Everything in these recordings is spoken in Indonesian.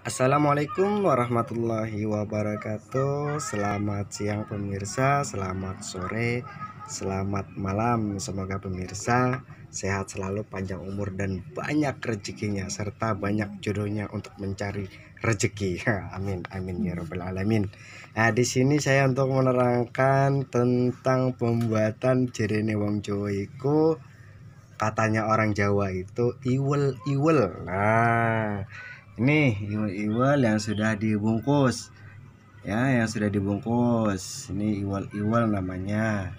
Assalamualaikum warahmatullahi wabarakatuh Selamat siang pemirsa, selamat sore, selamat malam Semoga pemirsa sehat selalu, panjang umur dan banyak rezekinya Serta banyak jodohnya untuk mencari rezeki Amin, amin ya Rabbal alamin Nah di sini saya untuk menerangkan tentang pembuatan jerene wong Jawa iku Katanya orang Jawa itu iwel-iwel Nah ini iwal yang sudah dibungkus ya yang sudah dibungkus ini iwal-iwal namanya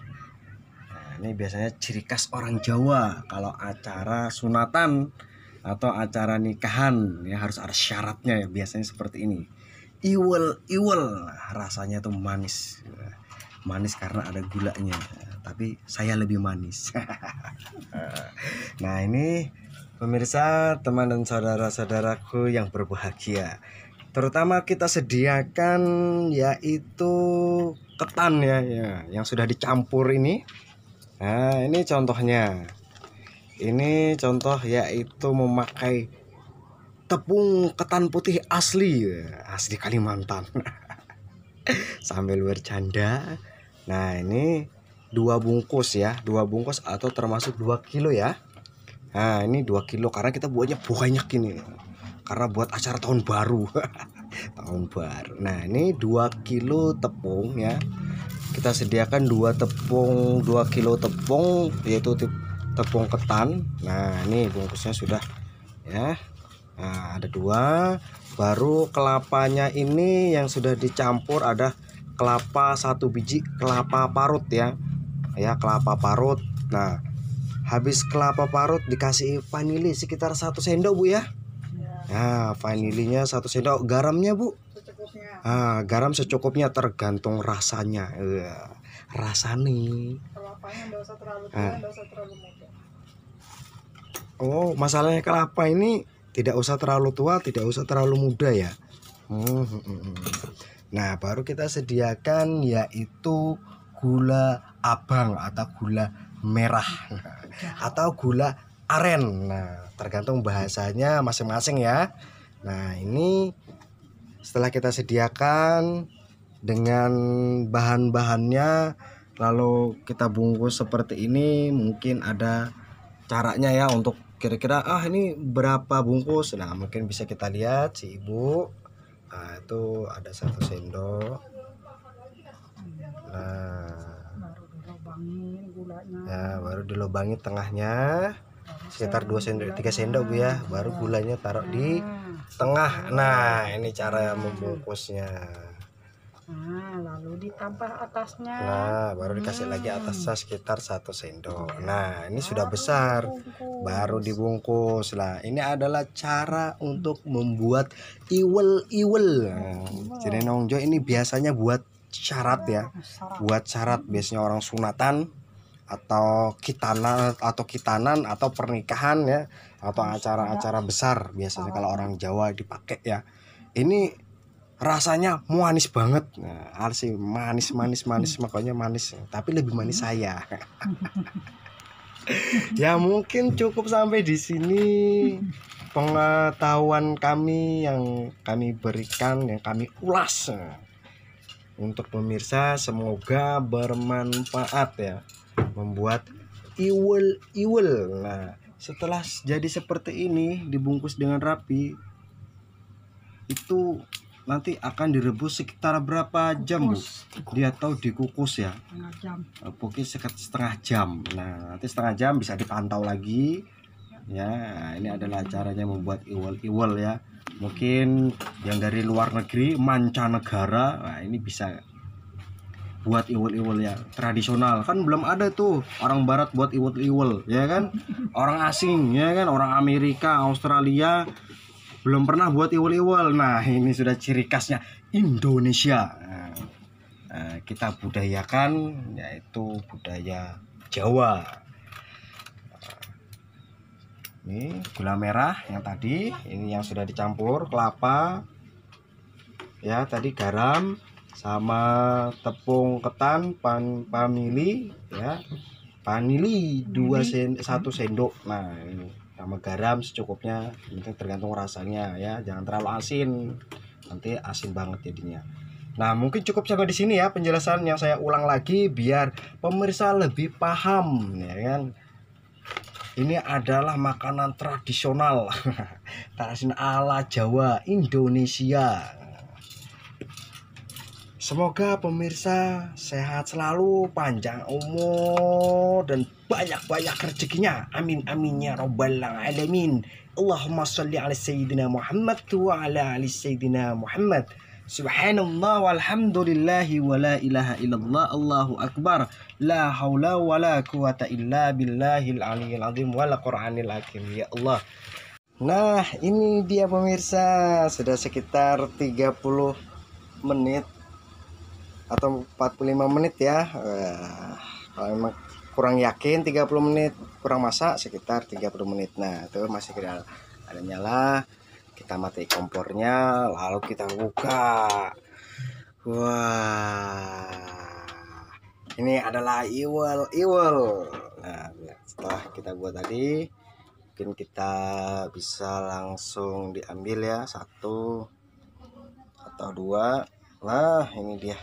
nah, ini biasanya ciri khas orang Jawa kalau acara sunatan atau acara nikahan ya harus ada syaratnya ya biasanya seperti ini iwal iwal rasanya tuh manis manis karena ada gulanya tapi saya lebih manis nah ini Pemirsa, teman dan saudara-saudaraku yang berbahagia Terutama kita sediakan yaitu ketan ya, ya yang sudah dicampur ini Nah ini contohnya Ini contoh yaitu memakai tepung ketan putih asli ya, Asli Kalimantan Sambil bercanda Nah ini dua bungkus ya dua bungkus atau termasuk dua kilo ya Nah ini 2 kilo karena kita buatnya banyak ini Karena buat acara tahun baru Tahun baru Nah ini 2 kilo tepung ya Kita sediakan 2 tepung 2 kilo tepung Yaitu tepung ketan Nah ini bungkusnya sudah ya Nah ada dua Baru kelapanya ini yang sudah dicampur ada kelapa satu biji kelapa parut ya Ya kelapa parut Nah Habis kelapa parut dikasih vanili sekitar satu sendok bu ya. Nah, vanilinya satu sendok, garamnya bu. Secukupnya. Ah, garam secukupnya tergantung rasanya. Uh, rasa nih. Oh, masalahnya kelapa ini tidak usah terlalu tua, tidak usah terlalu muda ya. Hmm, hmm, hmm, nah, baru kita sediakan yaitu gula abang atau gula merah atau gula aren. Nah, tergantung bahasanya masing-masing ya. Nah, ini setelah kita sediakan dengan bahan-bahannya lalu kita bungkus seperti ini mungkin ada caranya ya untuk kira-kira ah ini berapa bungkus nah mungkin bisa kita lihat si ibu nah, itu ada satu sendok nah ya baru dilubangi tengahnya sekitar 2 sendok 3 sendok Bu ya baru iya. gulanya taruh di nah. tengah nah ini cara membungkusnya nah lalu ditambah atasnya nah baru dikasih hmm. lagi atasnya sekitar satu sendok iya. nah ini baru sudah besar dibungkus. baru dibungkus lah ini adalah cara untuk membuat iwel iwel jadi nongjo ini biasanya buat syarat ya buat syarat biasanya orang sunatan atau kitanan atau kitanan atau pernikahan ya atau acara-acara besar biasanya oh. kalau orang Jawa dipakai ya ini rasanya manis banget nah, manis manis manis makanya manis tapi lebih manis hmm. saya ya mungkin cukup sampai di sini pengetahuan kami yang kami berikan yang kami ulas untuk pemirsa semoga bermanfaat ya membuat iwel-iwel. Nah, setelah jadi seperti ini dibungkus dengan rapi itu nanti akan direbus sekitar berapa kukus. jam Dia tahu dikukus ya. Setengah jam. Mungkin eh, setengah jam. Nah nanti setengah jam bisa dipantau lagi. Ya ini adalah caranya membuat iwel iwel ya. Mungkin yang dari luar negeri, mancanegara, nah ini bisa buat iwul-iwul ya tradisional kan belum ada tuh orang barat buat iwul-iwul ya kan orang asing ya kan orang Amerika Australia belum pernah buat iwul-iwul nah ini sudah ciri khasnya Indonesia nah, eh, kita budayakan yaitu budaya Jawa ini gula merah yang tadi ini yang sudah dicampur kelapa ya tadi garam sama tepung ketan pan panili ya panili dua sen eh, satu hmm. sendok nah ini sama garam secukupnya ini tergantung rasanya ya jangan terlalu asin nanti asin banget jadinya Nah, mungkin cukup sampai di sini ya penjelasan yang saya ulang lagi biar pemirsa lebih paham ya kan. Ini adalah makanan tradisional. Tradisional ala Jawa, Indonesia. Semoga pemirsa sehat selalu, panjang umur dan banyak-banyak rezekinya. Amin amin ya rabbal alamin. Allahumma shalli ala sayyidina Muhammad wa ala ali sayyidina Muhammad. Subhanallah walhamdulillahi wa la ilaha illallah Allahu akbar. La haula wa la quwata illa billahil aliyil azim la qur'anil hakim. Ya Allah. Nah, ini dia pemirsa, sudah sekitar 30 menit atau 45 menit ya eh, kalau memang kurang yakin 30 menit kurang masak sekitar 30 menit nah itu masih kira ada nyala kita mati kompornya lalu kita buka wah ini adalah iwal iwal nah setelah kita buat tadi mungkin kita bisa langsung diambil ya satu atau dua nah ini dia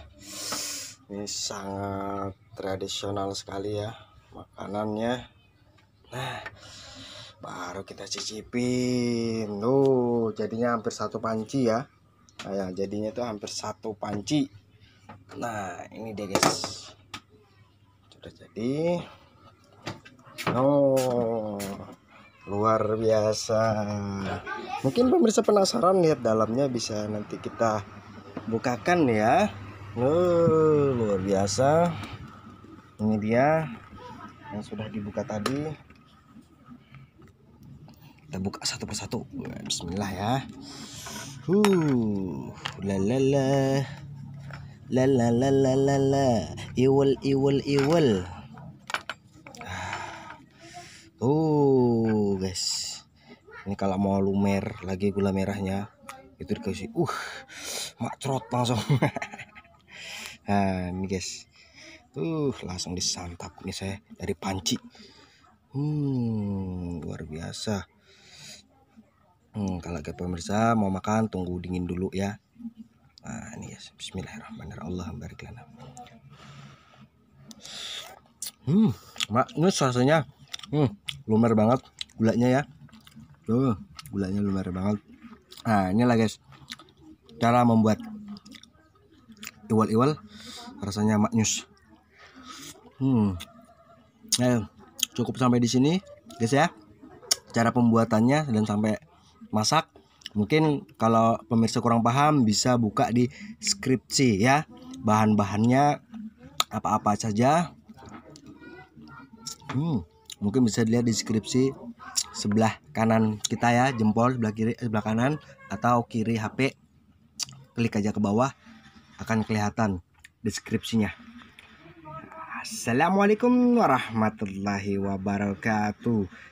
ini sangat tradisional sekali ya makanannya nah baru kita cicipin tuh jadinya hampir satu panci ya nah, ya jadinya itu hampir satu panci nah ini dia guys sudah jadi oh, luar biasa mungkin pemirsa penasaran lihat dalamnya bisa nanti kita bukakan ya Loh, luar biasa ini dia yang sudah dibuka tadi kita buka satu persatu Bismillah ya huh la la la la la la la la la iwal iwal iwal oh guys ini kalau mau lumer lagi gula merahnya itu dikasih uh mak macrot langsung nah ini guys tuh langsung disantap nih saya dari panci hmm luar biasa hmm, kalau ke pemirsa mau makan tunggu dingin dulu ya nah ini guys Bismillahirrahmanirrahim Allah hmm mak ini rasanya hmm, lumer banget gulanya ya tuh gulanya lumer banget nah ini lah guys cara membuat iwal-iwal rasanya maknyus hmm eh, cukup sampai di sini guys ya cara pembuatannya dan sampai masak mungkin kalau pemirsa kurang paham bisa buka di skripsi ya bahan-bahannya apa-apa saja hmm, mungkin bisa dilihat di skripsi sebelah kanan kita ya jempol sebelah kiri eh, sebelah kanan atau kiri HP klik aja ke bawah akan kelihatan deskripsinya Assalamualaikum warahmatullahi wabarakatuh